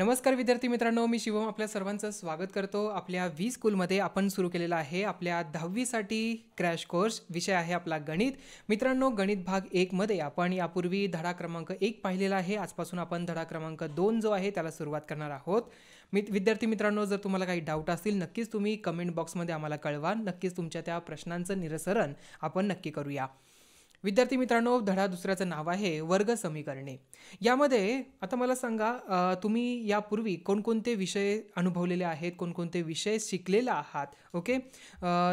नमस्कार विद्यार्थी मित्रांनो मी शिवम आपल्या सर्वांचं स्वागत करतो आपल्या वी स्कूलमध्ये आपण सुरू केलेला आहे आपल्या दहावीसाठी क्रॅश कोर्स विषय आहे आपला गणित मित्रांनो गणित भाग एकमध्ये आपण यापूर्वी धडा क्रमांक एक पाहिलेला आहे आजपासून आपण धडा क्रमांक दोन जो आहे त्याला सुरुवात करणार आहोत मी विद्यार्थी मित्रांनो जर तुम्हाला काही डाऊट असतील नक्कीच तुम्ही कमेंट बॉक्समध्ये आम्हाला कळवा नक्कीच तुमच्या त्या प्रश्नांचं निरसरण आपण नक्की करूया विद्यार्थी मित्रांनो धडा दुसऱ्याचं नाव आहे वर्ग समीकरणे यामध्ये आता मला सांगा तुम्ही यापूर्वी कोणकोणते विषय अनुभवलेले आहेत कोणकोणते विषय शिकलेला आहात ओके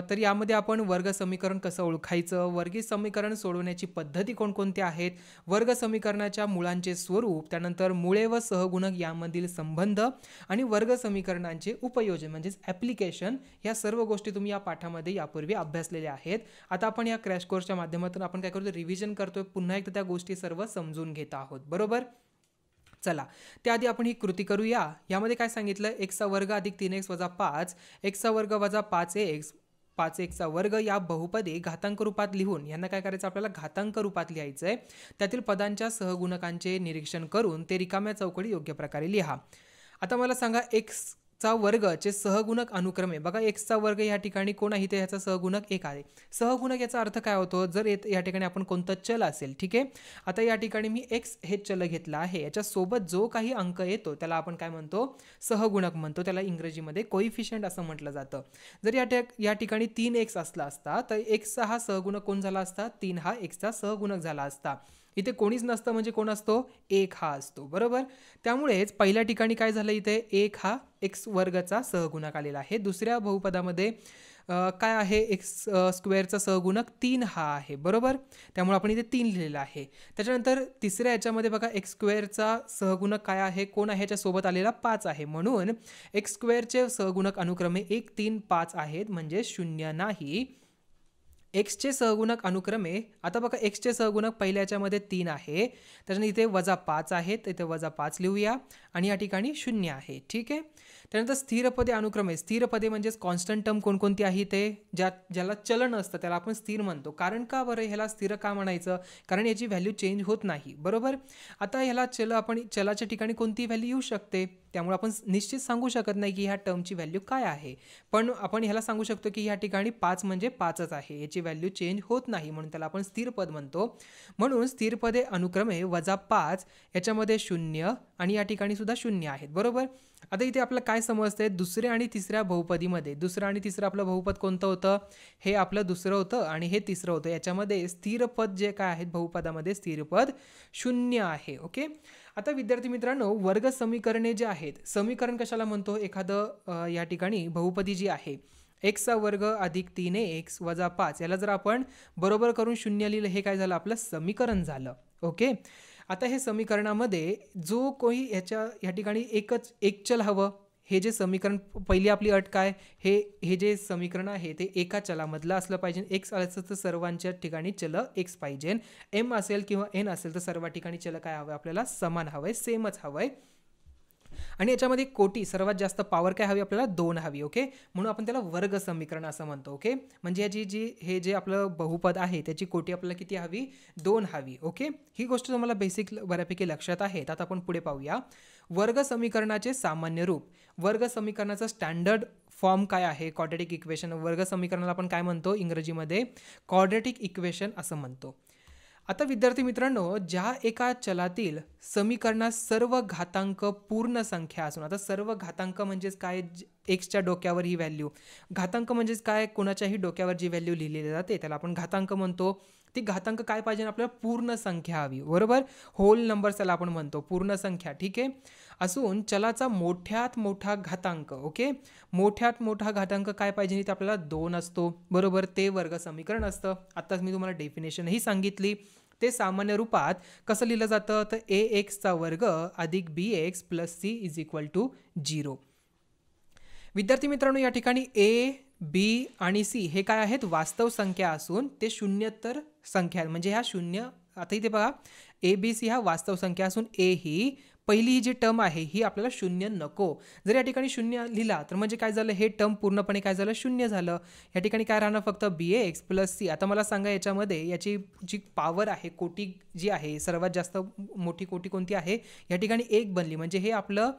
तर यामध्ये आपण वर्ग समीकरण कसं ओळखायचं वर्गीय समीकरण सोडवण्याची पद्धती कोणकोणत्या आहेत वर्ग समीकरणाच्या मुळांचे स्वरूप त्यानंतर मुळे व सहगुणक यामधील संबंध आणि वर्ग समीकरणांचे उपयोजन म्हणजेच ॲप्लिकेशन या सर्व गोष्टी तुम्ही या पाठामध्ये यापूर्वी अभ्यासलेल्या आहेत आता आपण या क्रॅश कोर्सच्या माध्यमातून आपण काय करतो रिव्हिजन करतोय पुन्हा एकदा त्या गोष्टी सर्व समजून घेत आहोत बरोबर चला त्याआधी आपण ही कृती करूया यामध्ये काय सांगितलं एकचा वर्ग अधिक तीन एक्स वजा पाच एकचा वर्ग वजा पाच एक्स पाच एकचा वर्ग या बहुपदी घातांक रूपात लिहून यांना काय करायचं आपल्याला घातांक रूपात लिहायचं आहे त्यातील पदांच्या सहगुणकांचे निरीक्षण करून ते रिकाम्या चौकडी योग्य प्रकारे लिहा आता मला सांगा एक्स चा वर्ग चे सहगुणक अनुक्रम आहे बघा एक्सचा वर्ग या ठिकाणी कोण आहे ते ह्याचा सहगुणक एक आहे सहगुणक याचा अर्थ काय होतो जर या ठिकाणी आपण कोणतं चल असेल ठीक आहे आता या ठिकाणी मी एक्स हे चल घेतलं आहे याच्यासोबत जो काही अंक येतो त्याला आपण काय म्हणतो सहगुणक म्हणतो त्याला इंग्रजीमध्ये कोइफिशियंट असं म्हटलं जातं जर या या ठिकाणी तीन एक्स असला असता तर एक्सचा हा सहगुणक कोण झाला असता तीन हा एक्सचा सहगुणक झाला असता इथे कोणीच नसतं म्हणजे कोण असतो एक हा असतो बरोबर त्यामुळेच पहिल्या ठिकाणी काय झालं इथे एक हा एक्स वर्गचा सहगुणक आलेला आहे दुसऱ्या बहुपदामध्ये काय आहे एक्स स्क्वेअरचा सहगुणक तीन हा आहे बरोबर त्यामुळे आपण इथे तीन लिहिलेला आहे त्याच्यानंतर तिसऱ्या याच्यामध्ये बघा एक्स स्क्वेअरचा सहगुणक काय आहे कोण आहे याच्यासोबत आलेला पाच आहे म्हणून एक्स स्क्वेअरचे सहगुणक अनुक्रमे एक तीन पाच आहेत म्हणजे शून्य नाही एक्सचे सहगुणक अनुक्रमे आता बघा एक्सचे सहगुणक याच्यामध्ये तीन आहे त्याच्यानंतर इथे वजा पाच आहे तर इथे वजा पाच लिहूया आणि या ठिकाणी शून्य आहे ठीक आहे त्यानंतर स्थिरपदे अनुक्रमे स्थिरपदे म्हणजेच कॉन्स्टंट टर्म कोणकोणती आहे ते ज्या ज्याला चलन असतं त्याला आपण स्थिर म्हणतो कारण का बरं ह्याला स्थिर का म्हणायचं कारण याची व्हॅल्यू चेंज होत नाही बरोबर आता ह्याला चल आपण चलाच्या ठिकाणी कोणती व्हॅल्यू येऊ शकते त्यामुळे आपण निश्चित सांगू शकत नाही की ह्या टर्मची व्हॅल्यू काय आहे पण आपण ह्याला सांगू शकतो की ह्या ठिकाणी पाच म्हणजे पाचच आहे याची व्हॅल्यू चेंज होत नाही म्हणून त्याला आपण स्थिर पद म्हणतो म्हणून स्थिर पदे अनुक्रमे वजा पाच याच्यामध्ये शून्य आणि या ठिकाणी सुद्धा शून्य आहेत बरोबर आता इथे आपलं काय समजतंय दुसऱ्या आणि तिसऱ्या बहुपदीमध्ये दुसरं आणि तिसरं आपलं बहुपद कोणतं होतं हे आपलं दुसरं होतं आणि हे तिसरं होतं याच्यामध्ये स्थिरपद जे काय आहेत बहुपदामध्ये स्थिरपद शून्य आहे ओके आता विद्यार्थी मित्रांनो वर्ग समीकरणे जे आहेत समीकरण कशाला म्हणतो एखादं या ठिकाणी बहुपदी जी आहे एक्सचा वर्ग अधिक तीन एक्स वजा पाच याला जर आपण बरोबर करून शून्य लिहिलं हे काय झालं आपलं समीकरण झालं ओके आता हे समीकरणामध्ये जो कोणी ह्याच्या ह्या ठिकाणी एकच एक चल हवं हे जे समीकरण पहिली आपली अट काय हे हे जे समीकरण आहे ते एका चलामधलं असलं पाहिजे एक्स असं तर सर्वांच्या ठिकाणी चल एक्स पाहिजे एम असेल किंवा एन असेल तर सर्व ठिकाणी चल काय हवं आपल्याला समान हवं आहे सेमच हवं आहे आणि याच्यामध्ये कोटी सर्वात जास्त पॉवर काय हवी आपल्याला दोन हवी ओके म्हणून आपण त्याला वर्ग समीकरण असं म्हणतो ओके म्हणजे याची जी हे जे आपलं बहुपद आहे त्याची कोटी आपल्याला किती हवी दोन हवी ओके ही गोष्ट तुम्हाला बेसिक बऱ्यापैकी लक्षात आहे आता आपण पुढे पाहूया वर्ग समीकरणाचे सामान्य रूप वर्ग समीकरणाचं स्टँडर्ड फॉर्म काय आहे क्वाड्रेटिक इक्वेशन वर्ग समीकरणाला आपण काय म्हणतो इंग्रजीमध्ये क्वाड्रेटिक इक्वेशन असं म्हणतो आता विद्यार्थी मित्रांनो ज्या एका चलातील समीकरणात सर्व घातांक पूर्ण संख्या असून आता सर्व घातांक म्हणजेच काय एक्सच्या डोक्यावर ही व्हॅल्यू घातांक म्हणजेच काय कोणाच्याही डोक्यावर जी व्हॅल्यू लिहिलेली जाते त्याला आपण घातांक म्हणतो ती घातांक काय पाहिजे आपल्याला पूर्ण संख्या हवी बरोबर होल नंबर्स त्याला आपण म्हणतो पूर्ण संख्या ठीक आहे असून चलाचा मोठ्यात मोठा घातांक ओके मोठ्यात मोठा घातांक काय पाहिजे तर आपल्याला दोन असतो बरोबर ते वर्ग समीकरण असतं आत्ताच मी तुम्हाला डेफिनेशनही सांगितली ते सामान्य रूपात कसं लिहिलं जातं तर ए एक्सचा वर्ग अधिक B X plus C is equal to zero विद्यार्थी मित्रांनो या ठिकाणी ए बी आणि सी हे काय आहेत वास्तव संख्या असून ते शून्यत्तर संख्या म्हणजे ह्या शून्य आता इथे बघा ए बी सी ह्या वास्तव संख्या असून ए ही पहिली ही जी टर्म आहे ही आपल्याला शून्य नको जर या ठिकाणी शून्य लिहिला तर म्हणजे काय झालं हे टर्म पूर्णपणे काय झालं शून्य झालं या ठिकाणी काय राहणार फक्त B A X plus C आता मला सांगा याच्यामध्ये याची जी पावर आहे कोटी जी आहे सर्वात जास्त मोठी कोटी कोणती आहे या ठिकाणी एक बनली म्हणजे हे आपलं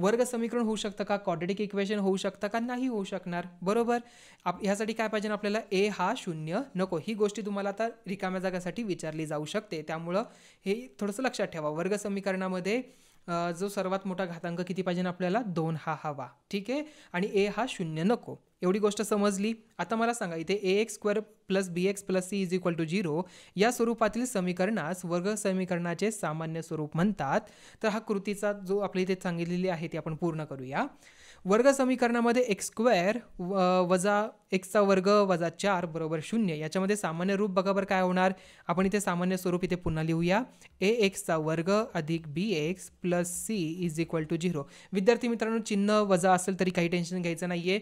वर्ग समीकरण होऊ शकतं का क्वाड्रेटिक इक्वेशन होऊ शकतं का नाही होऊ शकणार बरोबर आप ह्यासाठी काय पाहिजे आपल्याला ए हा शून्य नको ही गोष्टी तुम्हाला आता रिकाम्या जागासाठी विचारली जाऊ शकते त्यामुळं हे थोडंसं लक्षात ठेवा वर्ग समीकरणामध्ये जो सर्वात मोठा घातांक किती पाहिजे आपल्याला दोन हा हवा ठीक आहे आणि ए हा शून्य नको एवढी गोष्ट समजली आता मला सांगा इथे A X square plus B X plus C is equal to zero या स्वरूपातील समीकरणास वर्ग समीकरणाचे सामान्य स्वरूप म्हणतात तर हा कृतीचा जो आपली इथे सांगितलेली आहे ती आपण पूर्ण करूया वर्ग समीकरणामध्ये एक्स स्क्वेअर वजा एक्सचा वर्ग वजा चार बरोबर शून्य याच्यामध्ये सामान्य रूप बघा बरं काय होणार आपण इथे सामान्य स्वरूप इथे पुन्हा लिहूया ए एक्सचा वर्ग अधिक B X plus C is equal to zero विद्यार्थी मित्रांनो चिन्ह वजा असेल तरी काही टेन्शन घ्यायचं नाही आहे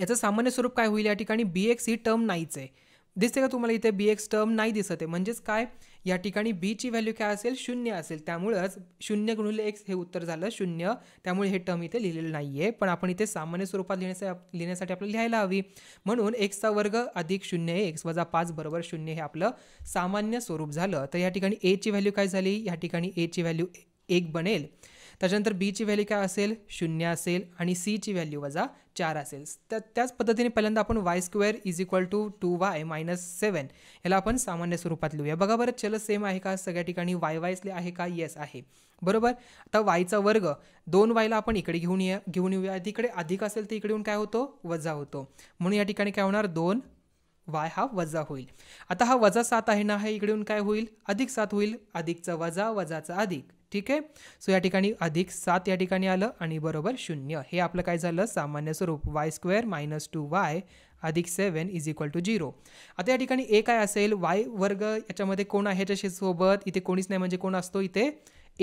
याचं सामान्य स्वरूप काय होईल या ठिकाणी बी एक्स ही टर्म नाहीच आहे दिसते का तुम्हाला इथे बी एक्स टर्म नाही दिसत आहे म्हणजेच काय या ठिकाणी बीची व्हॅल्यू काय असेल शून्य असेल त्यामुळंच शून्य गुणिले एक्स हे उत्तर झालं शून्य त्यामुळे हे टर्म इथे लिहिलेलं नाही आहे पण आपण इथे सामान्य स्वरूपात लिहिण्यासाठी लिहिण्यासाठी आपल्याला लिहायला हवी म्हणून एक्सचा वर्ग अधिक शून्य हे एक्स वजा पाच बरोबर शून्य हे आपलं सामान्य स्वरूप झालं तर या ठिकाणी एची व्हॅल्यू काय झाली या ठिकाणी एची व्हॅल्यू एक बनेल त्याच्यानंतर बीची व्हॅल्यू काय असेल शून्य असेल आणि सीची व्हॅल्यू वजा चार असेल त्या त्याच पद्धतीने पहिल्यांदा आपण Y square is equal to two Y minus seven याला आपण सामान्य स्वरूपात लिहूया बघा बरं चल सेम आहे का सगळ्या ठिकाणी वाय वायसले आहे का येस आहे बरोबर आता वायचा वर्ग दोन वायला आपण इकडे घेऊन या घेऊन येऊया तिकडे अधिक असेल तर इकडे येऊन काय होतो वजा होतो म्हणून या ठिकाणी काय होणार दोन वाय हा वजा होईल आता हा वजा सात आहे ना हे इकडे येऊन काय होईल अधिक सात होईल अधिकचा वजा वजाचा अधिक ठीक आहे सो या ठिकाणी अधिक सात या ठिकाणी आलं आणि बरोबर शून्य हे आपलं काय झालं सामान्य स्वरूप Y square minus two Y अधिक seven is equal to zero आता या ठिकाणी ए काय असेल वाय वर्ग याच्यामध्ये कोण आहे त्याच्या सोबत इथे कोणीच नाही म्हणजे कोण असतो इथे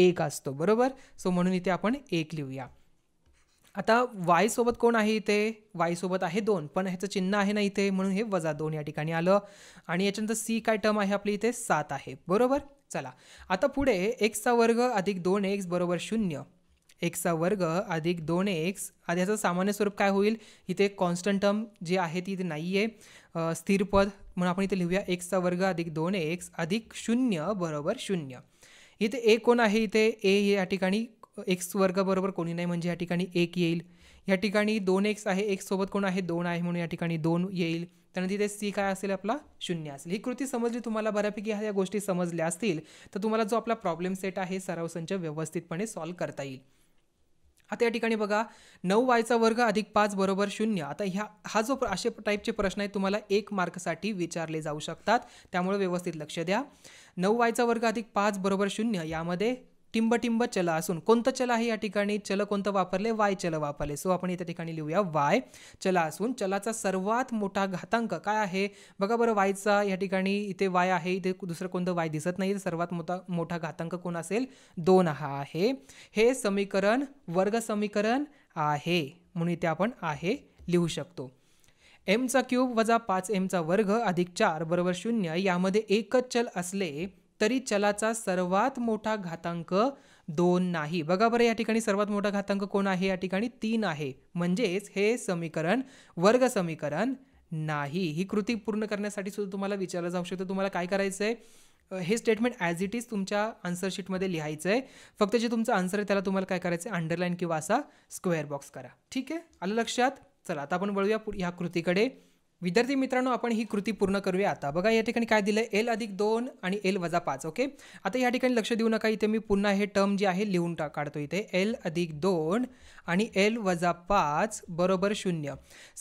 एक असतो बरोबर सो म्हणून इथे आपण एक लिहूया आता सोबत कोण आहे इथे वायसोबत आहे दोन पण ह्याचं चिन्ह आहे ना इथे म्हणून हे वजा दोन या ठिकाणी आलं आणि याच्यानंतर सी काय टर्म आहे आपली इथे सात आहे बरोबर चला आता पुढे एक्सचा वर्ग अधिक दोन एक्स बरोबर शून्य एक्सचा वर्ग अधिक दोन एक्स आधी याचं सामान्य स्वरूप काय होईल इथे कॉन्स्टंट टर्म जे आहे ती इथे नाही आहे स्थिर म्हणून आपण इथे लिहूया एक्सचा वर्ग अधिक दोन एक्स अधिक शून्य बरोबर शून्य इथे ए कोण आहे इथे ए या ठिकाणी एक्स वर्ग बरोबर कोणी नाही म्हणजे या ठिकाणी एक येईल या ठिकाणी दोन एक्स आहे सोबत कोण आहे दोन आहे म्हणून या ठिकाणी दोन येईल कारण तिथे सी काय असेल आपला शून्य असेल ही कृती समजली तुम्हाला बऱ्यापैकी ह्या गोष्टी समजल्या असतील तर तुम्हाला जो आपला प्रॉब्लेम सेट आहे सराव संच व्यवस्थितपणे सॉल्व करता येईल आता या ठिकाणी बघा नऊ वायचा वर्ग अधिक पाच बरोबर शून्य आता ह्या हा जो असे टाईपचे प्रश्न आहेत तुम्हाला एक मार्कसाठी विचारले जाऊ शकतात त्यामुळे व्यवस्थित लक्ष द्या नऊ वायचा वर्ग अधिक पाच बरोबर शून्य यामध्ये टिंबटिंब चल असून कोणतं चल आहे या ठिकाणी चल कोणतं वापरले वाय चल वापरले सो आपण या ठिकाणी लिहूया वाय चला असून चलाचा सर्वात मोठा घातांक काय आहे बघा बरं वायचा या ठिकाणी इथे वाय आहे इथे दुसरं कोणतं वाय दिसत नाही सर्वात मोठा मोठा घातांक कोण असेल दोन हा आहे हे समीकरण वर्ग समीकरण आहे म्हणून इथे आपण आहे लिहू शकतो एमचा क्यूब वजा पाच एमचा वर्ग अधिक चार बरोबर शून्य यामध्ये एकच चल असले तरी चलाचा सर्वात मोठा घातांक दोन नाही बघा बरं या ठिकाणी सर्वात मोठा घातांक कोण आहे या ठिकाणी तीन आहे म्हणजेच हे समीकरण वर्ग समीकरण नाही ही कृती पूर्ण करण्यासाठी सुद्धा तुम्हाला विचारलं जाऊ शकतं तुम्हाला काय करायचं आहे हे स्टेटमेंट ॲज इट इज तुमच्या आन्सरशीटमध्ये लिहायचं आहे फक्त जे तुमचं आन्सर आहे त्याला तुम्हाला काय करायचं आहे अंडरलाईन किंवा असा स्क्वेअर बॉक्स करा ठीक आहे आलं लक्षात चला आता आपण वळूया ह्या कृतीकडे विद्यार्थी मित्रांनो आपण ही कृती पूर्ण करूया आता बघा या ठिकाणी काय दिलं एल अधिक दोन आणि एल वजा पाच ओके आता या ठिकाणी लक्ष देऊ नका इथे मी पुन्हा हे टर्म जे आहे लिहून टा काढतो इथे एल अधिक दोन आणि एल वजा पाच बरोबर शून्य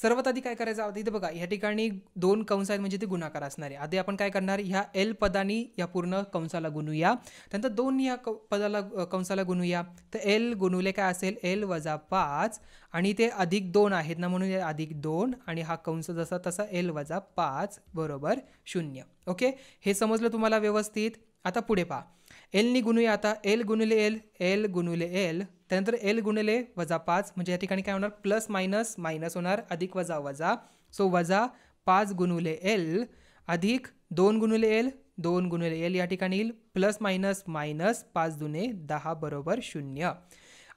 सर्वात आधी काय करायचं आहोत इथे बघा या ठिकाणी दोन कंस आहेत म्हणजे ते गुणाकार असणार आहे आधी आपण काय करणार ह्या एल पदानी या पूर्ण कंसाला गुणूया त्यानंतर दोन या पदाला कंसाला गुणूया तर एल गुणूले काय असेल एल वजा पाच आणि ते अधिक दोन आहेत ना म्हणून अधिक दोन आणि हा कंस जसा तसा एल वजा पाच बरोबर शून्य ओके हे समजलं तुम्हाला व्यवस्थित आता पुढे पहा एलनी गुणूया आता एल गुणले एल एल गुणले एल त्यानंतर एल गुणले वजा पाच म्हणजे या ठिकाणी काय होणार प्लस मायनस मायनस होणार अधिक वजा वजा सो वजा पाच गुणुले एल अधिक दोन गुणुले एल दोन गुणुले एल या ठिकाणी येईल प्लस मायनस मायनस पाच दुने दहा बरोबर शून्य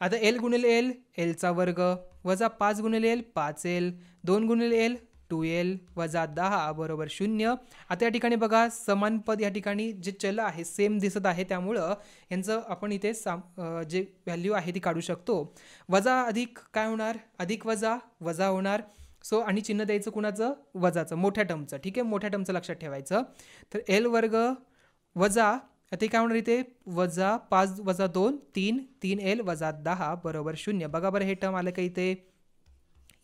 आता एल गुणिले एल एलचा वर्ग वजा पाच गुणिले एल पाच एल दोन गुणिले एल टू एल वजा दहा बरोबर शून्य आता या ठिकाणी बघा समान पद या ठिकाणी जे चल आहे सेम दिसत आहे त्यामुळं यांचं आपण इथे साम जे व्हॅल्यू आहे ती काढू शकतो वजा अधिक काय होणार अधिक वजा वजा होणार सो आणि चिन्ह द्यायचं कुणाचं वजाचं मोठ्या टमचं ठीक आहे मोठ्या टमचं लक्षात ठेवायचं तर एल वर्ग वजा ते काय म्हणणार इथे वजा पाच वजा दोन तीन तीन एल वजा दहा बरोबर शून्य बघा बरं हे टर्म आलं का इथे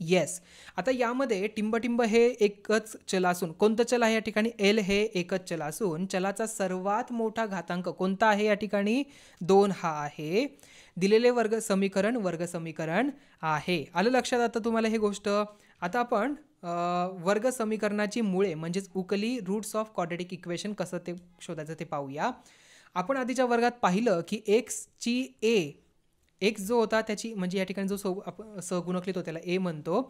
येस आता यामध्ये टिंबटिंब हे एकच चल असून कोणतं चल आहे या ठिकाणी एल हे एकच चल असून चलाचा सर्वात मोठा घातांक कोणता आहे या ठिकाणी दोन हा आहे दिलेले वर्ग समीकरण वर्ग समीकरण आहे आलं लक्षात आता तुम्हाला हे गोष्ट आता आपण वर्ग समीकरणाची मुळे म्हणजेच उकली रूट्स ऑफ क्वाड्रेटिक इक्वेशन कसं ते शोधायचं ते पाहूया आपण आधीच्या वर्गात पाहिलं की एक्सची ए एक्स जो होता त्याची म्हणजे या ठिकाणी जो सो आपण त्याला ए म्हणतो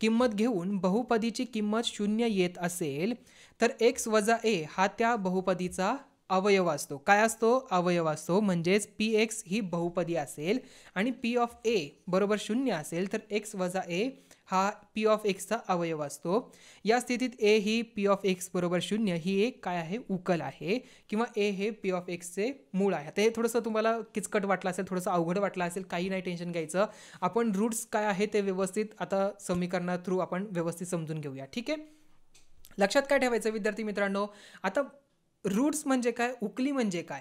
किंमत घेऊन बहुपदीची किंमत शून्य येत असेल तर एक्स वजा ए हा त्या बहुपदीचा अवयव असतो काय असतो अवयव असतो म्हणजेच पी एक्स ही बहुपदी असेल आणि पी ऑफ ए बरोबर शून्य असेल तर एक्स वजा ए हा पी ऑफ एक्सचा अवयव असतो या स्थितीत ए ही पी ऑफ एक्स बरोबर शून्य ही एक काय आहे उकल आहे किंवा ए हे पी ऑफ एक्सचे मूळ आहे आता हे थोडंसं तुम्हाला किचकट वाटलं असेल थोडंसं अवघड वाटलं असेल काही नाही टेन्शन घ्यायचं आपण रूट्स काय आहे ते व्यवस्थित आता समीकरणा थ्रू आपण व्यवस्थित समजून घेऊया ठीक आहे लक्षात काय ठेवायचं विद्यार्थी मित्रांनो आता रूट्स म्हणजे काय उकली म्हणजे काय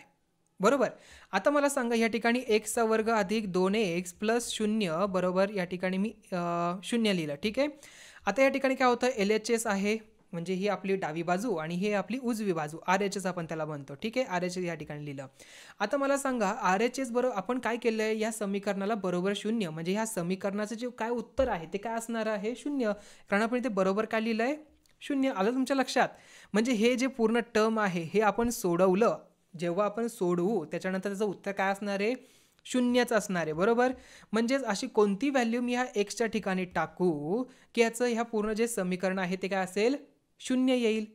बरोबर आता मला सांगा या ठिकाणी एक्सचा वर्ग अधिक दोन एक्स प्लस शून्य बरोबर या ठिकाणी मी शून्य लिहिलं ठीक आहे आता या ठिकाणी काय होतं एल एच एस आहे म्हणजे ही आपली डावी बाजू आणि हे आपली उजवी बाजू आर एच एस आपण त्याला म्हणतो ठीक आहे आर एच एस या ठिकाणी लिहिलं आता मला सांगा आर एच एस बरोबर आपण काय केलं आहे या समीकरणाला बरोबर शून्य म्हणजे ह्या समीकरणाचं जे काय उत्तर आहे ते काय असणार आहे शून्य कारण आपण इथे बरोबर काय लिहिलं आहे शून्य आलं तुमच्या लक्षात म्हणजे हे जे पूर्ण टर्म आहे हे आपण सोडवलं जेव्हा आपण सोडवू त्याच्यानंतर त्याचं उत्तर काय असणार आहे शून्यच असणार आहे बरोबर म्हणजेच अशी कोणती व्हॅल्यू मी ह्या एक्सच्या ठिकाणी टाकू की याचं ह्या पूर्ण जे समीकरण आहे ते काय असेल शून्य येईल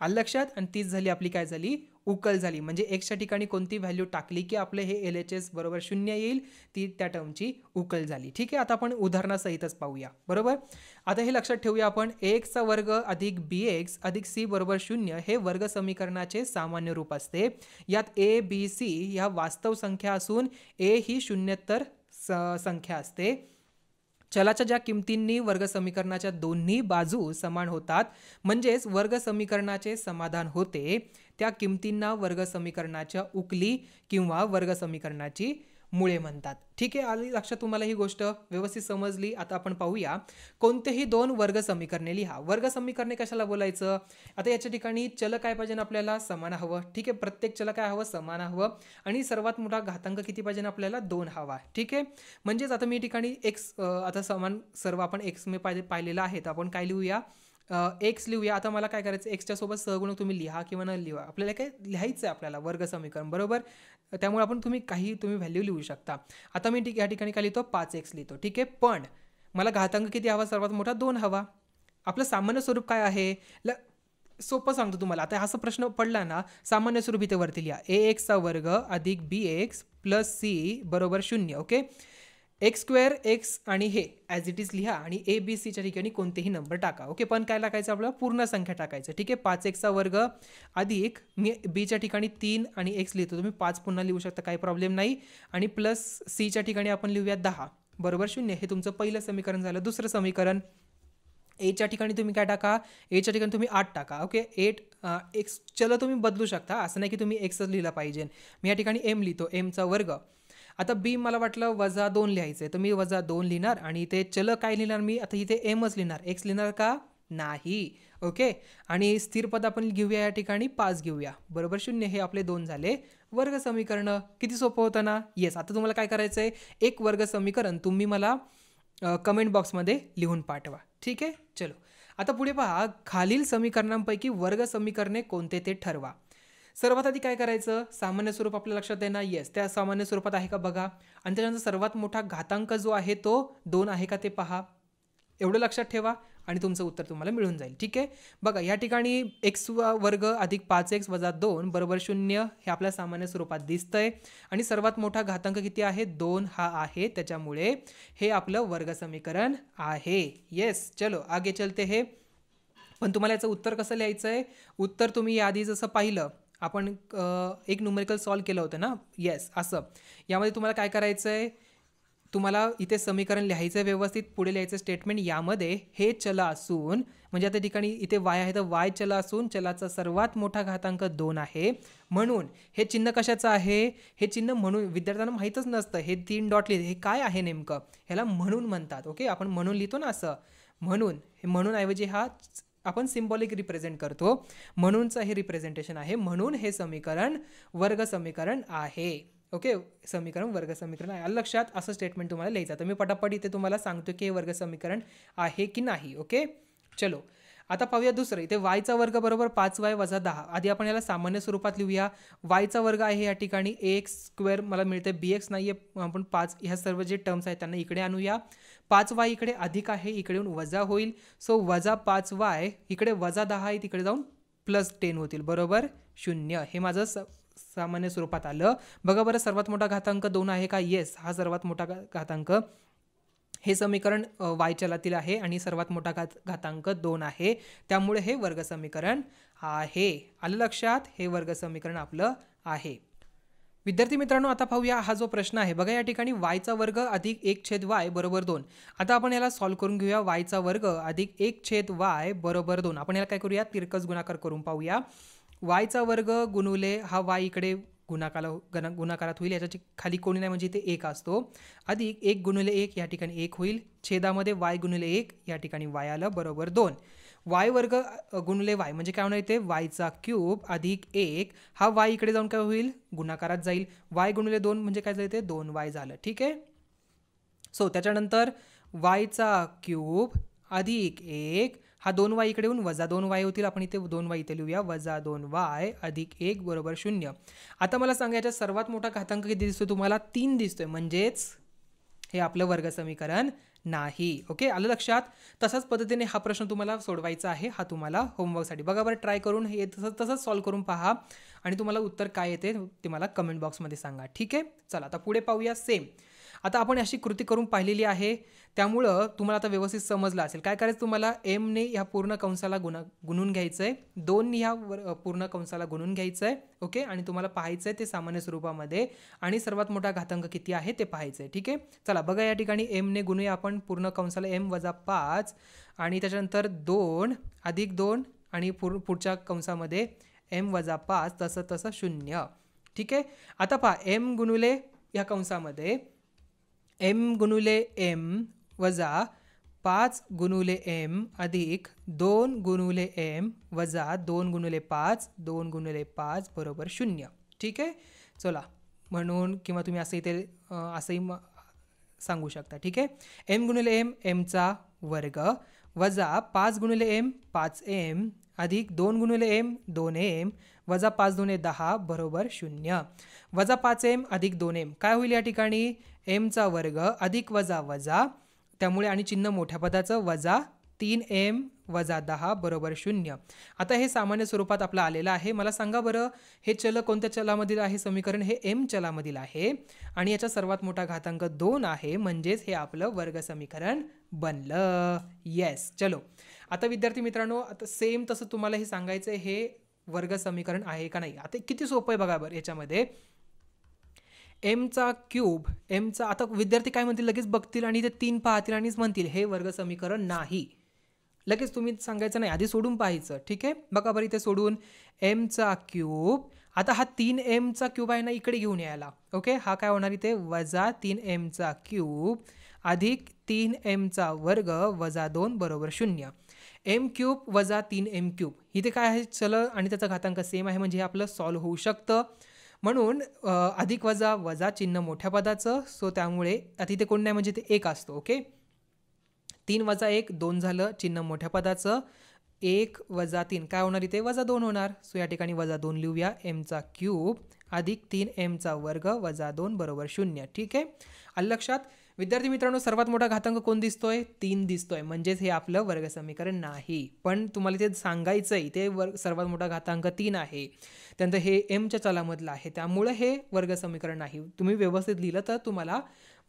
आलं लक्षात आणि तीच झाली आपली काय झाली उकल झाली म्हणजे एक्सच्या ठिकाणी कोणती व्हॅल्यू टाकली की आपले हे एल एच एस बरोबर शून्य येईल ती त्या टर्मची उकल झाली ठीक आहे आता आपण उदाहरणासहितच पाहूया बरोबर आता हे लक्षात ठेवूया आपण एक्सचा वर्ग अधिक बी एक्स अधिक सी बरोबर शून्य हे वर्ग समीकरणाचे सामान्य रूप असते यात ए बी सी ह्या वास्तव संख्या असून ए ही शून्यत्तर संख्या असते चलाच्या ज्या किमतींनी वर्ग समीकरणाच्या दोन्ही बाजू समान होतात म्हणजेच वर्ग समीकरणाचे समाधान होते त्या किमतींना वर्ग समीकरणाच्या उकली किंवा वर्ग समीकरणाची मुळे म्हणतात ठीक आहे आली लक्षात तुम्हाला ही गोष्ट व्यवस्थित समजली आता आपण पाहूया कोणतेही दोन वर्ग समीकरणे लिहा वर्ग समीकरणे कशाला बोलायचं आता याच्या ठिकाणी चल काय पाहिजे आपल्याला समान हवं ठीक आहे प्रत्येक चल काय हवं समान हवं आणि सर्वात मोठा घातांक किती पाहिजे आपल्याला दोन हवा ठीक आहे म्हणजेच आता मी ठिकाणी एक्स आता समान सर्व आपण एक्स मे पाहिजे पाहिलेलं आहे तर आपण काय लिहूया एक्स लिहूया आता मला काय करायचं एक्सच्या सोबत सहगुणक तुम्ही लिहा किंवा न लिहा आपल्याला काय लिहायचं आहे आपल्याला वर्ग समीकरण बरोबर त्यामुळे आपण तुम्ही काही तुम्ही व्हॅल्यू लिहू शकता आता मी ठीक या ठिकाणी काय लिहितो पाच एक्स लिहितो ठीक आहे पण मला घातांक किती हवा सर्वात मोठा दोन हवा आपलं सामान्य स्वरूप काय आहे ल सोपं सांगतो तुम्हाला आता असा प्रश्न पडला ना सामान्य स्वरूप इथे वरती लिहा ए एक्सचा वर्ग अधिक बी एक्स प्लस सी बरोबर शून्य ओके एक्स स्क्वेअर एक्स आणि हे ॲज इट इज लिहा आणि ए बी सीच्या ठिकाणी कोणतेही नंबर टाका ओके पण काय टाकायचं आपल्याला पूर्ण संख्या टाकायचं ठीक आहे पाच एक्सचा वर्ग अधिक मी बीच्या ठिकाणी तीन आणि एक्स लिहितो तुम्ही पाच पुन्हा लिहू शकता काही प्रॉब्लेम नाही आणि प्लस सीच्या ठिकाणी आपण लिहूया दहा बरोबर शून्य हे तुमचं पहिलं समीकरण झालं दुसरं समीकरण एच्या ठिकाणी तुम्ही काय टाका एच्या ठिकाणी तुम्ही आठ टाका ओके एट एक्स चलो तुम्ही बदलू शकता असं नाही की तुम्ही एक्सच लिहिलं पाहिजे मी या ठिकाणी एम लिहितो एमचा वर्ग आता बी मला वाटलं वजा दोन लिहायचं आहे तर मी वजा दोन लिहिणार आणि इथे चल काय लिहिणार मी आता इथे एमच लिहिणार एक्स लिहिणार का नाही ओके आणि स्थिर पद आपण घेऊया या ठिकाणी पाच घेऊया बरोबर शून्य हे आपले दोन झाले वर्ग समीकरण किती सोपं होतं ना येस आता तुम्हाला काय करायचं आहे एक वर्ग समीकरण तुम्ही मला कमेंट बॉक्समध्ये लिहून पाठवा ठीक आहे चलो आता पुढे पहा खालील समीकरणांपैकी वर्ग समीकरणे कोणते ते ठरवा सर्वात आधी काय करायचं सामान्य स्वरूप आपल्या लक्षात येणार येस त्या सामान्य स्वरूपात आहे का बघा आणि त्याच्यानंतर सर्वात मोठा घातांक जो आहे तो दोन आहे का ते पहा एवढं लक्षात ठेवा आणि तुमचं उत्तर तुम्हाला मिळून जाईल ठीक आहे बघा या ठिकाणी एक्स वर्ग अधिक पाच एक्स वजा दोन बरोबर शून्य हे आपल्या सामान्य स्वरूपात दिसतंय आणि सर्वात मोठा घातांक किती आहे दोन हा आहे त्याच्यामुळे हे आपलं वर्ग समीकरण आहे येस चलो आगे चलते हे पण तुम्हाला याचं उत्तर कसं लिहायचं आहे उत्तर तुम्ही याआधी जसं पाहिलं आपण एक न्यूमेरिकल सॉल्व केलं होतं ना येस असं यामध्ये तुम्हाला काय करायचं आहे तुम्हाला इथे समीकरण लिहायचं व्यवस्थित पुढे लिहायचं स्टेटमेंट यामध्ये हे चल असून म्हणजे आता ठिकाणी इथे वाय आहे तर वाय चल असून चलाचा सर्वात मोठा घातांक दोन आहे म्हणून हे चिन्ह कशाचं आहे हे चिन्ह म्हणून विद्यार्थ्यांना माहीतच नसतं हे तीन डॉट लिहित हे काय आहे नेमकं ह्याला म्हणून म्हणतात ओके आपण म्हणून लिहितो ना असं म्हणून हे म्हणून ऐवजी हा आपण सिंबॉलिक रिप्रेझेंट करतो म्हणूनचं हे रिप्रेझेंटेशन आहे म्हणून हे समीकरण वर्ग समीकरण आहे ओके समीकरण वर्ग समीकरण आहे लक्षात असं स्टेटमेंट तुम्हाला लिहायचं तर मी पटापट इथे तुम्हाला सांगतो की हे वर्ग समीकरण आहे की नाही ओके चलो आता पाहूया दुसरं इथे वायचा वर्ग बरोबर पाच वाय वजा दहा आधी आपण याला सामान्य स्वरूपात लिहूया वायचा वर्ग आहे या ठिकाणी ए एक्स स्क्वेअर मला मिळते बी एक्स नाही आहे आपण पाच ह्या सर्व जे टर्म्स आहेत त्यांना इकडे आणूया पाच वाय इकडे अधिक आहे इकडे येऊन वजा होईल सो वजा पाच वाय इकडे वजा दहा आहे तिकडे जाऊन प्लस टेन होतील बरोबर शून्य हे माझं सामान्य स्वरूपात आलं बघा बरं सर्वात मोठा घातांक दोन आहे का येस हा सर्वात मोठा घातांक हे समीकरण वाय चलातील आहे आणि सर्वात मोठा घात घातांक दोन आहे त्यामुळे हे वर्ग समीकरण आहे आलं लक्षात हे वर्ग समीकरण आपलं आहे विद्यार्थी मित्रांनो आता पाहूया हा जो प्रश्न आहे बघा या ठिकाणी वायचा वर्ग अधिक एक छेद वाय बरोबर दोन आता आपण याला सॉल्व करून घेऊया वायचा वर्ग अधिक एक छेद वाय बरोबर दोन आपण याला काय करूया तिरकस गुणाकार करून पाहूया वायचा वर्ग गुणुले हा वाय इकडे गुणाकाला हो- गण गुणाकारात होईल याच्याची खाली कोणी नाही म्हणजे इथे एक असतो अधिक एक गुणिले एक या ठिकाणी एक होईल छेदामध्ये वाय गुणिले एक या ठिकाणी वाय आलं बरोबर दोन वाय वर्ग गुणले वाय म्हणजे काय होणार इथे वायचा क्यूब अधिक एक हा वाय इकडे जाऊन काय होईल गुणाकारात जाईल वाय गुणले दोन म्हणजे काय झालं ते दोन वाय झालं ठीक आहे सो त्याच्यानंतर वायचा क्यूब अधिक एक हा दोन वाय इकडे येऊन वजा दोन वाय होतील आपण इथे दोन वाय इथे लिहूया वजा दोन वाय अधिक एक बरोबर शून्य आता मला सांगायचा सर्वात मोठा घातांक किती दिसतोय तुम्हाला तीन दिसतोय म्हणजेच हे आपलं वर्गसमीकरण नाही ओके आलं लक्षात तसाच पद्धतीने हा प्रश्न तुम्हाला सोडवायचा आहे हा तुम्हाला होमवर्कसाठी बघा बरं ट्राय करून हे तसं तसंच सॉल्व करून पहा आणि तुम्हाला उत्तर काय येते ते मला कमेंट बॉक्समध्ये सांगा ठीक आहे चला आता पुढे पाहूया सेम आता आपण अशी कृती करून पाहिलेली आहे त्यामुळं तुम्हाला आता व्यवस्थित समजलं असेल काय करायचं तुम्हाला एमने ह्या पूर्ण कंसाला गुणा गुणून घ्यायचं आहे दोनने ह्या पूर्ण कंसाला गुणून घ्यायचं आहे ओके आणि तुम्हाला पाहायचं आहे ते सामान्य स्वरूपामध्ये आणि सर्वात मोठा घातांक किती आहे ते पाहायचं आहे ठीक आहे चला बघा या ठिकाणी एमने गुणूया आपण पूर्ण कंसाला एम वजा पाच आणि त्याच्यानंतर दोन अधिक दोन आणि पुर पुढच्या कंसामध्ये एम वजा पाच तसं तसं शून्य ठीक आहे आता पहा एम गुणुले या कंसामध्ये एम गुणुले एम वजा पाच गुणुले एम अधिक दोन गुणुले एम वजा दोन गुणुले पाच दोन गुणुले पाच बरोबर शून्य ठीक आहे चला म्हणून किंवा तुम्ही असं इथे असंही म सांगू शकता ठीक आहे एम गुणुले एम एमचा वर्ग वजा पाच गुणुले एम पाच एम अधिक दोन गुणुले एम दोन एम वजा पाच ए दहा बरोबर शून्य वजा पाच एम अधिक दोन एम काय होईल या ठिकाणी एमचा वर्ग अधिक वजा वजा त्यामुळे आणि चिन्ह मोठ्या पदाचं वजा तीन एम वजा दहा बरोबर शून्य आता हे सामान्य स्वरूपात आपलं आलेलं आहे मला सांगा बरं हे चल कोणत्या चलामधील आहे समीकरण हे एम चलामधील आहे आणि याचा सर्वात मोठा घातांक दोन आहे म्हणजेच हे आपलं वर्ग समीकरण बनलं येस चलो आता विद्यार्थी मित्रांनो आता सेम तसं तुम्हाला हे सांगायचं हे वर्ग समीकरण आहे का नाही आता किती सोपं आहे बघा बरं याच्यामध्ये एमचा क्यूब एमचा आता विद्यार्थी काय म्हणतील लगेच बघतील आणि ते तीन पाहतील आणिच म्हणतील हे वर्ग समीकरण नाही लगेच तुम्ही सांगायचं नाही आधी सोडून पाहायचं ठीक आहे बघा बरं इथे सोडून एमचा क्यूब आता हा तीन एमचा क्यूब आहे ना इकडे घेऊन यायला ओके हा काय होणार इथे वजा तीन एमचा क्यूब अधिक तीन एमचा वर्ग वजा दोन बरोबर शून्य एम क्यूब वजा तीन एम क्यूब इथे काय आहे चल आणि त्याचा घातांक सेम आहे म्हणजे हे आपलं सॉल्व होऊ शकतं म्हणून अधिक वजा वजा चिन्ह मोठ्या पदाचं सो त्यामुळे आता इथे कोण नाही म्हणजे ते एक असतो ओके तीन वजा एक दोन झालं चिन्ह मोठ्या पदाचं एक वजा तीन काय होणार इथे वजा दोन होणार सो या ठिकाणी वजा दोन लिहूया एमचा क्यूब अधिक तीन एमचा वर्ग वजा दोन बरोबर शून्य ठीक आहे आलं लक्षात विद्यार्थी मित्रांनो सर्वात मोठा घातांक कोण दिसतोय तीन दिसतोय म्हणजेच हे आपलं वर्गसमीकरण नाही पण तुम्हाला ते सांगायचं आहे ते वर्ग सर्वात मोठा घातांक तीन आहे त्यानंतर हे एमच्या चलामधलं आहे त्यामुळं हे वर्गसमीकरण नाही तुम्ही व्यवस्थित लिहिलं तर तुम्हाला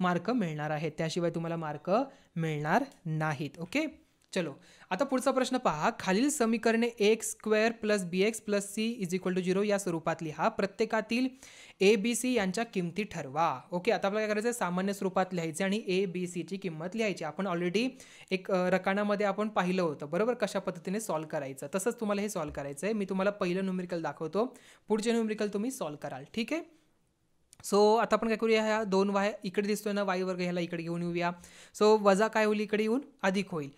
मार्क मिळणार आहेत त्याशिवाय तुम्हाला मार्क मिळणार नाहीत ओके चलो आता पुढचा प्रश्न पहा खालील समीकरणे X square plus B X plus C is equal to zero या स्वरूपात लिहा प्रत्येकातील ए बी सी यांच्या किमती ठरवा ओके आता आपल्याला काय करायचं सामान्य स्वरूपात लिहायचे आणि ए बी सीची किंमत लिहायची आपण ऑलरेडी एक रकानामध्ये आपण पाहिलं होतं बरोबर कशा पद्धतीने सॉल्व करायचं तसंच तुम्हाला हे सॉल्व करायचं आहे मी तुम्हाला पहिलं न्युमेरिकल दाखवतो पुढचे न्युमेरिकल तुम्ही सॉल्व कराल ठीक आहे सो so, आता आपण काय करूया ह्या दोन वाय इकडे दिसतोय ना वाय वर्ग ह्याला इकडे घेऊन येऊया सो so, वजा काय होईल इकडे येऊन अधिक होईल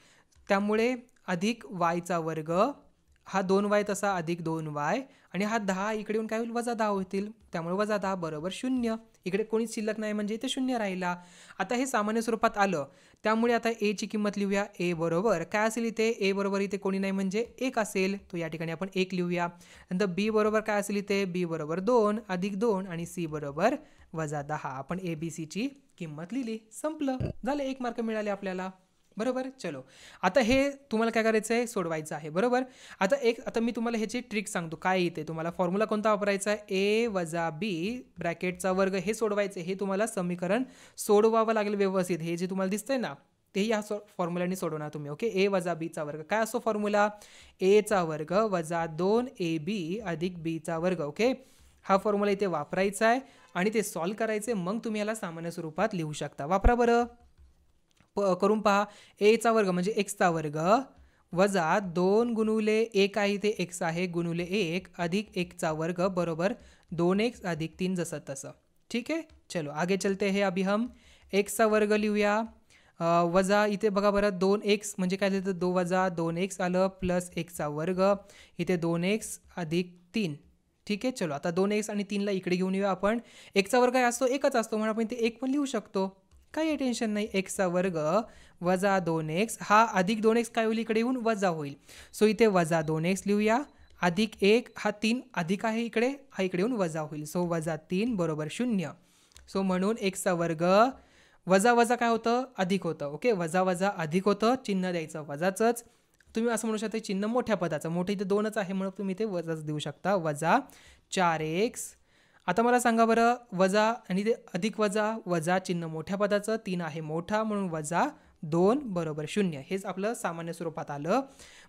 त्यामुळे अधिक वायचा वर्ग हा दोन वाय तसा अधिक दोन वाय आणि हा दहा इकडे येऊन काय होईल वजा दहा होतील त्यामुळे वजा दहा बरोबर शून्य इकडे कोणीच शिल्लक नाही म्हणजे इथे शून्य राहिला आता हे सामान्य स्वरूपात आलं त्यामुळे आता ची किंमत लिहूया ए बरोबर काय असेल इथे ए बरोबर इथे कोणी नाही म्हणजे एक असेल तो या ठिकाणी आपण एक लिहूया नंतर बी बरोबर काय असेल इथे बी बरोबर दोन अधिक दोन आणि सी बरोबर वजा दहा आपण ए बी सीची किंमत लिहिली संपलं झालं एक मार्क मिळाले आपल्याला बरोबर चलो आता हे तुम्हाला काय करायचं आहे सोडवायचं आहे बरोबर आता एक आता मी तुम्हाला ह्याची ट्रिक सांगतो काय येते तुम्हाला फॉर्म्युला कोणता वापरायचा आहे ए वजा बी ब्रॅकेटचा वर्ग हे सोडवायचं हे तुम्हाला समीकरण सोडवावं लागेल व्यवस्थित हे जे तुम्हाला दिसतंय ना ते या सो फॉर्म्युलाने सोडवणार तुम्ही ओके ए वजा बीचा वर्ग काय असो फॉर्म्युला एचा वर्ग वजा दोन ए बी अधिक बीचा वर्ग ओके हा फॉर्म्युला इथे वापरायचा आहे आणि ते सॉल्व करायचे मग तुम्ही याला सामान्य स्वरूपात लिहू शकता वापरा बरं प करून पहा एचा वर्ग म्हणजे एक्सचा वर्ग वजा दोन गुणुले एक आहे ते एक्स आहे गुणुले एक अधिक एकचा वर्ग बरोबर दोन एक्स अधिक तीन जसं तसं ठीक आहे चलो आगे चलते हे अभी हम एक्सचा वर्ग लिहूया वजा इथे बघा बरं दोन एक्स म्हणजे काय देतं दो वजा दोन एक्स आलं प्लस एकचा वर्ग इथे दोन एक्स अधिक तीन ठीक आहे चलो आता दोन एक्स आणि तीनला इकडे घेऊन येऊया आपण एकचा वर्ग आहे असतो एकच असतो म्हणून आपण इथे एक पण लिहू शकतो काही टेन्शन नाही एक्सचा वर्ग वजा दोन एक्स हा अधिक दोन एक्स काय होईल इकडे येऊन वजा होईल सो इथे वजा दोन एक्स लिहूया अधिक एक हा तीन अधिक आहे इकडे हा इकडे येऊन वजा होईल सो वजा तीन बरोबर शून्य सो म्हणून एक्सचा वर्ग वजा वजा काय होतं अधिक होतं ओके वजा वजा अधिक होतं चिन्ह द्यायचं वजाचंच तुम्ही असं म्हणू शकता चिन्ह मोठ्या पदाचं मोठे इथे दोनच आहे म्हणून तुम्ही इथे वजाच देऊ शकता वजा चार एक्स आता मला सांगा बरं वजा आणि ते अधिक वजा वजा चिन्ह मोठ्या पदाचं तीन आहे मोठा म्हणून वजा दोन बरोबर शून्य हेच आपलं सामान्य स्वरूपात आलं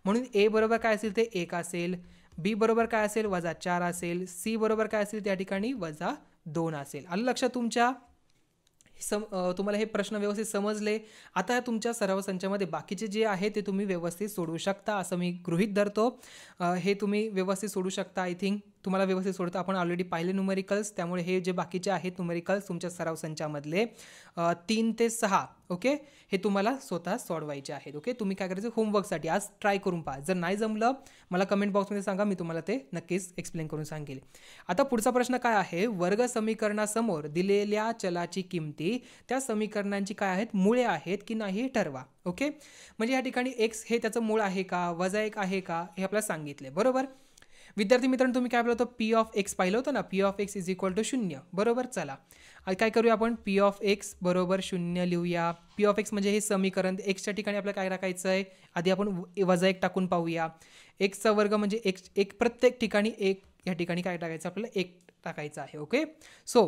म्हणून ए बरोबर काय असेल ते एक असेल बी बरोबर काय असेल वजा चार असेल सी बरोबर काय असेल त्या ठिकाणी वजा दोन असेल आलं लक्षात तुमच्या सम तुम्हाला हे प्रश्न व्यवस्थित समजले आता तुमच्या सर्व संचामध्ये बाकीचे जे आहे ते तुम्ही व्यवस्थित सोडवू शकता असं मी गृहित धरतो हे तुम्ही व्यवस्थित सोडू शकता आय थिंक तुम्हाला व्यवस्थित सोडतं आपण ऑलरेडी पाहिले न्युमेरिकल्स त्यामुळे हे जे बाकीचे आहेत न्युमेरिकल्स तुमच्या सराव संचामधले तीन ते सहा ओके हे तुम्हाला स्वतः सोडवायचे आहेत ओके तुम्ही काय करायचं होमवर्कसाठी आज ट्राय करून पहा जर नाही जमलं मला कमेंट बॉक्समध्ये सांगा मी तुम्हाला ते नक्कीच एक्सप्लेन करून सांगेल आता पुढचा प्रश्न काय आहे वर्ग समीकरणासमोर दिलेल्या चलाची किमती त्या समीकरणांची काय आहेत मुळे आहेत की नाही ठरवा ओके म्हणजे या ठिकाणी एक्स हे त्याचं मूळ आहे का वजा एक आहे का हे आपल्याला सांगितले बरोबर विद्यार्थी मित्रांनो तुम्ही काय बोलतो होतं पी ऑफ एक्स पाहिलं होतं ना P of X is equal to शून्य बरोबर चला काय करूया आपण पी ऑफ एक्स बरोबर शून्य लिहूया पी ऑफ एक्स म्हणजे हे समीकरण एक्सच्या ठिकाणी आपल्याला काय टाकायचं आहे आधी आपण वजा एक टाकून पाहूया एक्सचा वर्ग म्हणजे एक्स एक प्रत्येक ठिकाणी एक या ठिकाणी काय टाकायचं आपल्याला एक टाकायचं आहे ओके सो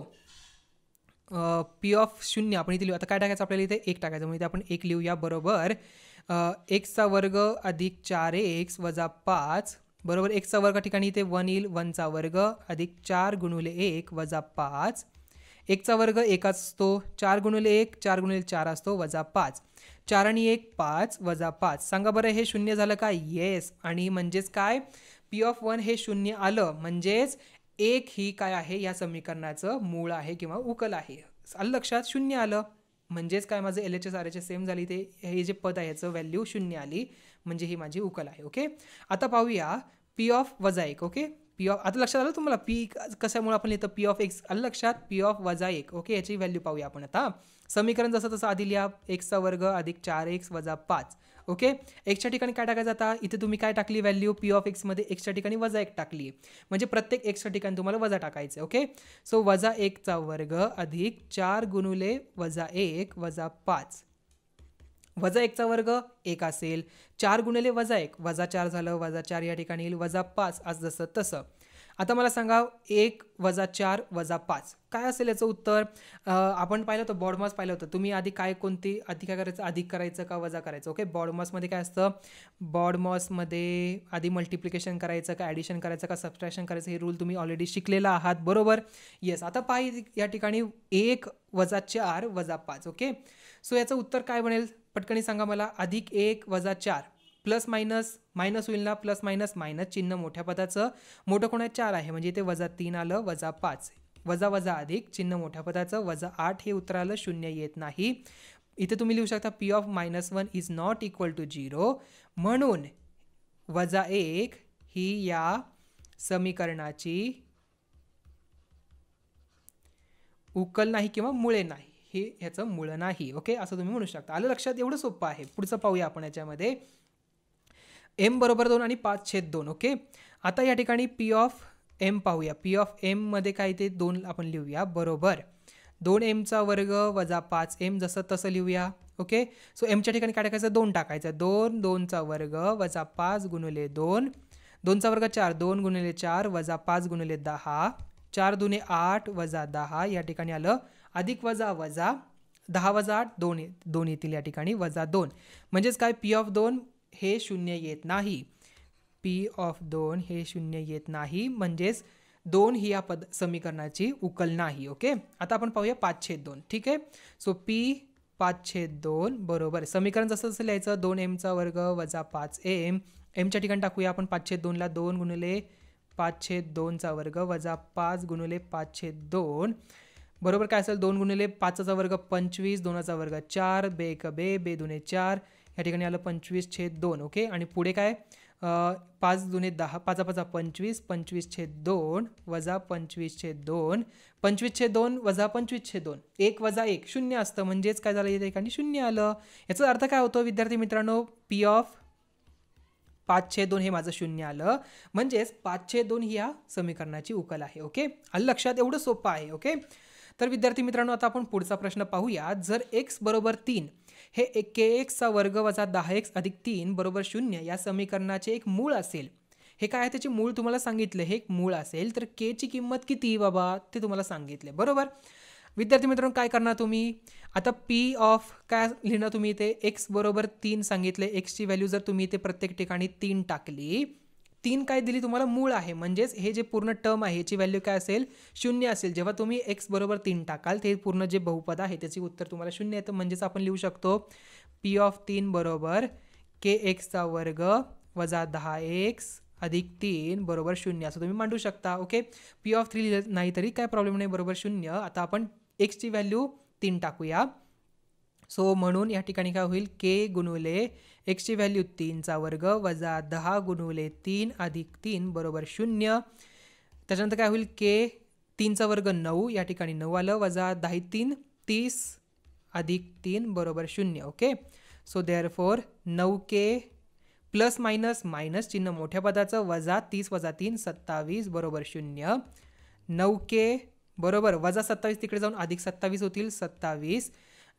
पी ऑफ शून्य आपण इथे लिहू आता काय टाकायचं आपल्याला इथे एक टाकायचं म्हणजे आपण एक लिहूया बरोबर एक्सचा वर्ग अधिक चार एक्स वजा पाच बरोबर एकचा वर्ग ठिकाणी इथे वन येईल वनचा वर्ग अधिक चार गुणुले एक वजा पाच एकचा वर्ग एक असतो चार गुणुले एक चार गुणुले चार असतो वजा पाच चार आणि एक पाच वजा पाच सांगा बरं हे शून्य झालं का येस आणि म्हणजेच काय पी ऑफ वन हे शून्य आलं म्हणजेच एक ही काय आहे या समीकरणाचं मूळ आहे किंवा उकल आहे लक्षात शून्य आलं म्हणजेच काय माझं L H S R H S same झाली ते हे जे पद आहे याचं व्हॅल्यू शून्य आली म्हणजे ही माझी उकल आहे ओके आता पाहूया पी ऑफ वजा एक ओके पी ऑफ आता लक्षात आलं तुम्हाला पी कशामुळे आपण लिहितं पी ऑफ एक्स आलं लक्षात पी ऑफ वजा एक ओके याची व्हॅल्यू पाहूया आपण आता समीकरण जसं तसं आधी लिहा एक्सचा वर्ग अधिक चार एक्स वजा पाच ओके एक्सच्या ठिकाणी काय टाकायचं आता इथे तुम्ही काय टाकली व्हॅल्यू पी ऑफ एक्समध्ये एक्सच्या ठिकाणी वजा एक टाकली म्हणजे प्रत्येक एक्सच्या ठिकाणी तुम्हाला वजा टाकायचं ओके सो वजा एकचा वर्ग अधिक चार गुणुले वजा एक वजा पाच वजा एकचा वर्ग एक असेल चार गुणिले वजा एक वजा चार झालं वजा चार या ठिकाणी येईल वजा पाच आज जसं तसं आता मला सांगा एक वजा चार वजा पाच काय असेल याचं उत्तर आपण पाहिलं होतं बॉडमास पाहिलं होतं तुम्ही आधी काय कोणती आधी काय करायचं अधिक करायचं का वजा करायचं ओके बॉडमॉसमध्ये काय असतं बॉडमॉसमध्ये आधी मल्टिप्लिकेशन करायचं का ॲडिशन करायचं का सबस्ट्रॅक्शन करायचं हे रूल तुम्ही ऑलरेडी शिकलेला आहात बरोबर येस आता पाहिजे या ठिकाणी एक वजा चार वजा पाच ओके सो याचं उत्तर काय बनेल पटकनी सांगा मला अधिक एक वजा चार प्लस मायनस मायनस होईल ना प्लस मायनस मायनस चिन्ह मोठ्या पदाचं मोठं कोणा चार आहे म्हणजे इथे वजा तीन आलं वजा पाच वजा वजा अधिक चिन्ह मोठ्या पदाचं वजा आठ हे उत्तर आलं शून्य येत नाही इथे तुम्ही लिहू शकता P of minus one is not equal to zero म्हणून वजा एक ही या समीकरणाची उकल नाही किंवा मुळे नाही हे ह्याचं मुळं नाही ओके असं तुम्ही म्हणू शकता आलं लक्षात एवढं सोपं आहे पुढचं पाहूया आपण याच्यामध्ये एम बरोबर दोन आणि पाच छेद दोन ओके आता या ठिकाणी पी ऑफ एम पाहूया पी ऑफ एममध्ये काय ते दोन आपण लिहूया बरोबर दोन एमचा वर्ग वजा पाच एम जसं तसं लिहूया ओके सो एमच्या ठिकाणी काय टाकायचं दोन टाकायचं दोन दोनचा वर्ग वजा पाच गुणिले दोन दोनचा वर्ग चार दोन गुणले चार वजा पाच गुणिले दहा चार दुने आठ वजा दहा या ठिकाणी आलं अधिक वजा वजा दहा वजा आठ दोन दोन येतील या ठिकाणी वजा दोन म्हणजेच काय पी ऑफ दोन हे शून्य येत नाही पी ऑफ दोन हे शून्य येत नाही म्हणजेच दोन ही या पद समीकरणाची उकल नाही ओके आता आपण पाहूया पाचशे दोन ठीक आहे सो पी पाचशे दोन बरोबर समीकरण जसं जसं लिहायचं दोन एमचा वर्ग वजा पाच एम एमच्या ठिकाणी टाकूया आपण पाचशे दोनला दोन गुणले पाचशे दोनचा वर्ग वजा पाच गुणले पाचशे दोन बरोबर काय असेल दोन गुणले पाचचा वर्ग पंचवीस दोनाचा वर्ग चार बे एक बे बे दुने चार या ठिकाणी आलं पंचवीस छेद दोन ओके आणि पुढे काय पाच जुने दहा पाचा पाचा पंचवीस पंचवीस छेद दोन वजा पंचवीस छेद दोन पंचवीस छेद दोन वजा पंचवीस छेद दोन एक वजा एक शून्य असतं म्हणजेच काय झालं या ठिकाणी शून्य आलं याचा अर्थ काय होतो विद्यार्थी मित्रांनो पी ऑफ पाचशे दोन हे माझं शून्य आलं म्हणजेच पाचशे दोन ही या समीकरणाची उकल आहे ओके आलं लक्षात एवढं सोपं आहे ओके तर विद्यार्थी मित्रांनो आता आपण पुढचा प्रश्न पाहूया जर एक्स बरोबर तीन हे एक के एक्सचा वर्ग वजा दहा एक्स अधिक तीन बरोबर शून्य या समीकरणाचे एक मूळ असेल हे काय आहे त्याचे मूळ तुम्हाला सांगितलं हे एक मूळ असेल तर केची किंमत किती बाबा ते तुम्हाला सांगितले बरोबर विद्यार्थी मित्रांनो काय करणार तुम्ही आता पी ऑफ काय लिहिणार तुम्ही इथे एक्स बरोबर तीन सांगितले एक्सची व्हॅल्यू जर तुम्ही इथे प्रत्येक ठिकाणी तीन टाकली तीन काय दिली तुम्हाला मूळ आहे म्हणजेच हे जे पूर्ण टर्म आहे याची व्हॅल्यू काय असेल शून्य असेल जेव्हा तुम्ही एक्स बरोबर तीन टाकाल ते पूर्ण जे बहुपद आहे त्याची उत्तर तुम्हाला शून्य येतं म्हणजेच आपण लिहू शकतो पी ऑफ तीन बरोबर के एक्सचा वर्ग वजा दहा एक्स अधिक तीन बरोबर शून्य असं तुम्ही मांडू शकता ओके पी ऑफ थ्री लिहिलं नाही तरी काय प्रॉब्लेम नाही बरोबर शून्य आता आपण एक्सची व्हॅल्यू तीन टाकूया सो म्हणून या ठिकाणी काय होईल के गुणुले एक्सची व्हॅल्यू तीनचा वर्ग वजा दहा गुणवले तीन अधिक तीन बरोबर शून्य त्याच्यानंतर काय होईल के तीनचा वर्ग नऊ या ठिकाणी नऊ आलं वजा दहा तीन तीस अधिक तीन बरोबर शून्य ओके सो देअर फोर नऊ के प्लस मायनस मायनस चिन्ह मोठ्या पदाचं वजा तीस वजा तीन सत्तावीस बरोबर शून्य नऊ के बरोबर वजा सत्तावीस तिकडे जाऊन अधिक सत्तावीस होतील सत्तावीस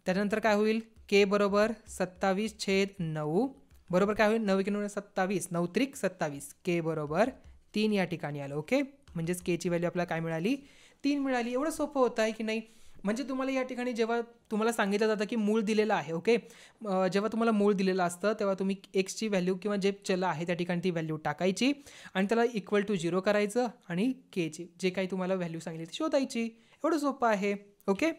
त्यानंतर काय होईल के बरोबर सत्तावीस छेद नऊ बरोबर काय होईल नऊ नऊ सत्तावीस नऊ त्रिक सत्तावीस के बरोबर तीन या ठिकाणी आलं ओके म्हणजेच केची व्हॅल्यू आपल्याला काय मिळाली तीन मिळाली एवढं सोपं होतं आहे की नाही म्हणजे तुम्हाला या ठिकाणी जेव्हा तुम्हाला सांगितलं जातं की मूळ दिलेलं आहे ओके जेव्हा तुम्हाला मूळ दिलेलं असतं तेव्हा तुम्ही एक्सची व्हॅल्यू किंवा जे चल आहे त्या ठिकाणी ती व्हॅल्यू टाकायची आणि त्याला इक्वल टू झिरो करायचं आणि केची जे काही तुम्हाला व्हॅल्यू सांगितली ती शोधायची एवढं सोपं आहे ओके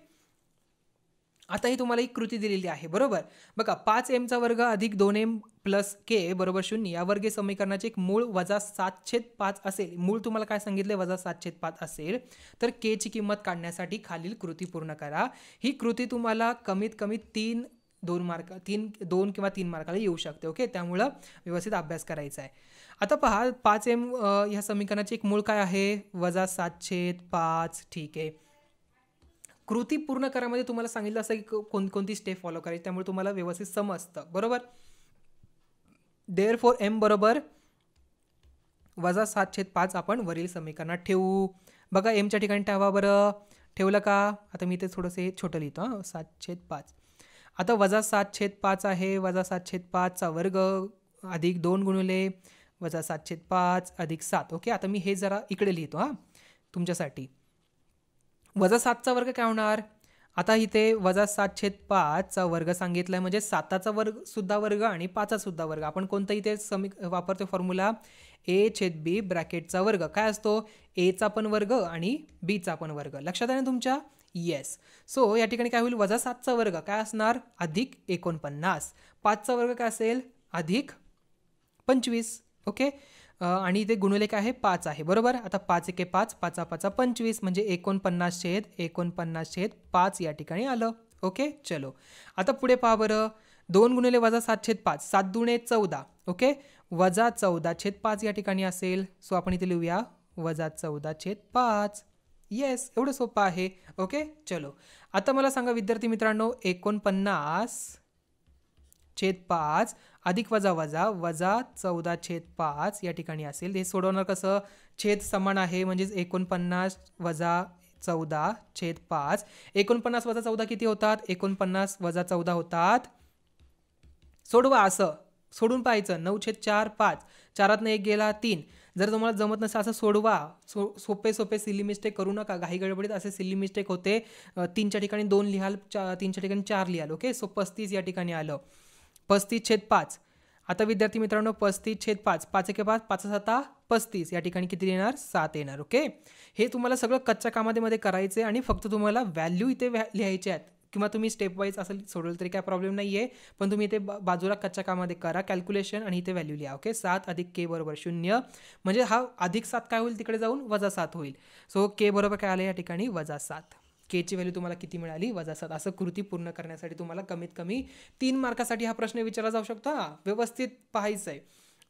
आता ही तुम्हाला एक कृती दिलेली आहे बरोबर बघा पाच एमचा वर्ग अधिक दोन एम प्लस के बरोबर शून्य या वर्गे समीकरणाचे एक मूळ वजा सातशेत पाच असेल मूळ तुम्हाला काय सांगितले वजा सातशेत पाच असेल तर केची किंमत काढण्यासाठी खालील कृती पूर्ण करा ही कृती तुम्हाला कमीत कमी तीन दोन मार्क तीन दोन किंवा तीन मार्काला येऊ शकते ओके त्यामुळं व्यवस्थित अभ्यास करायचा आहे आता पहा पाच एम ह्या समीकरणाचे एक मूळ काय आहे वजा सातशेत पाच ठीक आहे कृती पूर्ण करामध्ये तुम्हाला सांगितलं असं की कोणकोणती स्टेप फॉलो करायची त्यामुळे तुम्हाला व्यवस्थित समजतं बरोबर देअर फोर एम बरोबर वजा सात छेद पाच आपण वरील समीकरणात ठेवू बघा एमच्या ठिकाणी ठेवा बरं ठेवलं का आता मी इथे थोडंसं हे छोटं लिहितो हां सात छेद पाच आता वजा सात छेद पाच आहे वजा सात छेद पाचचा वर्ग अधिक दोन गुणिले वजा सात छेद पाच अधिक सात ओके आता मी हे जरा इकडे लिहितो हां तुमच्यासाठी वजा सातचा वर्ग काय होणार आता इथे वजा सात छेद पाचचा वर्ग सांगितला आहे म्हणजे साताचा वर्ग सुद्धा वर्ग आणि पाचासुद्धा सुद्धा वर्ग आपण कोणता इथे समी वापरतो फॉर्म्युला ए छेद बी ब्रॅकेटचा वर्ग काय असतो एचा पण वर्ग आणि बीचा पण वर्ग लक्षात आहे ना तुमच्या येस सो या ठिकाणी काय होईल वजा सातचा वर्ग काय असणार अधिक एकोणपन्नास पाचचा वर्ग काय असेल अधिक पंचवीस ओके आणि इथे काय आहे पाच आहे बरोबर आता पाच एके पाच पाचा पाचा पंचवीस म्हणजे एकोणपन्नास छेद एकोणपन्नास छेद पाच या ठिकाणी आलं ओके चलो आता पुढे पहा बरं दोन गुणिले वजा सात छेद पाच सात दुणे चौदा ओके वजा चौदा छेद पाच या ठिकाणी असेल सो आपण इथे लिहूया वजा चौदा छेद पाच येस एवढं सोपं आहे ओके चलो आता मला सांगा विद्यार्थी मित्रांनो एकोणपन्नास छेद पाच अधिक वजा वजा वजा चौदा छेद पाच या ठिकाणी असेल हे सोडवणार कसं छेद समान आहे म्हणजेच एकोणपन्नास वजा चौदा छेद पाच एकोणपन्नास वजा चौदा किती होतात एकोणपन्नास वजा चौदा होतात सोडवा असं सोडून पाहायचं नऊ छेद चार पाच चारातनं एक गेला तीन जर तुम्हाला जमत नसेल असं सोडवा सो सोपे सोपे सिल्ली मिस्टेक करू नका घाई गडबडीत असे सिल्ली मिस्टेक होते तीनच्या ठिकाणी दोन लिहाल चा तीनच्या ठिकाणी चार लिहाल ओके सो पस्तीस या ठिकाणी आलं पस्तीस छेद पाच आता विद्यार्थी मित्रांनो पस्तीस छेद पाच पाच एके पाच पाच सात पस्तीस या ठिकाणी किती येणार सात येणार ओके हे तुम्हाला सगळं कच्च्या कामामध्ये मध्ये करायचं आहे आणि फक्त तुम्हाला व्हॅल्यू इथे व्हॅ लिहायचे आहेत किंवा तुम्ही स्टेप वाईज असं सोडवलं तरी काय प्रॉब्लेम नाही आहे पण तुम्ही इथे बाजूला कच्च्या कामामध्ये करा कॅल्क्युलेशन आणि इथे व्हॅल्यू लिहा ओके सात अधिक के बरोबर शून्य म्हणजे हा अधिक सात काय होईल तिकडे जाऊन वजा सात होईल सो के बरोबर काय आलं या ठिकाणी वजा सात ची व्हॅल्यू तुम्हाला किती मिळाली वजा सात असं कृती पूर्ण करण्यासाठी तुम्हाला कमीत कमी तीन मार्कासाठी हा प्रश्न विचारला जाऊ शकतो व्यवस्थित पाहायचं आहे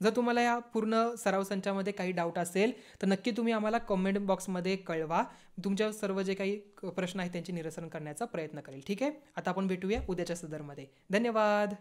जर तुम्हाला या पूर्ण सराव संचामध्ये काही डाऊट असेल तर नक्की तुम्ही आम्हाला कमेंट बॉक्समध्ये कळवा तुमच्या सर्व जे काही प्रश्न आहेत त्यांचे निरसन करण्याचा प्रयत्न करेल ठीक आहे आता आपण भेटूया उद्याच्या सदरमध्ये धन्यवाद